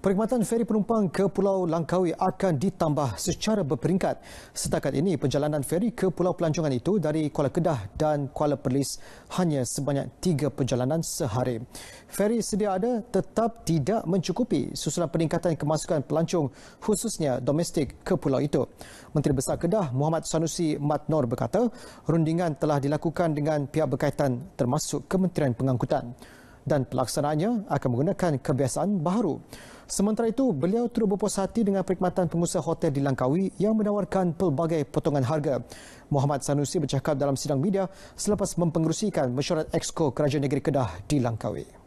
Perkhidmatan feri penumpang ke Pulau Langkawi akan ditambah secara berperingkat. Setakat ini, perjalanan feri ke Pulau Pelancongan itu dari Kuala Kedah dan Kuala Perlis hanya sebanyak tiga perjalanan sehari. Feri sedia ada tetap tidak mencukupi susulan peningkatan kemasukan pelancong khususnya domestik ke pulau itu. Menteri Besar Kedah Muhammad Sanusi Matnor berkata, rundingan telah dilakukan dengan pihak berkaitan termasuk Kementerian Pengangkutan dan pelaksanaannya akan menggunakan kebiasaan baru. Sementara itu, beliau turut berpuas hati dengan perkhidmatan pengusaha hotel di Langkawi yang menawarkan pelbagai potongan harga. Muhammad Sanusi bercakap dalam sidang media selepas mempengerusikan mesyuarat Exco Kerajaan Negeri Kedah di Langkawi.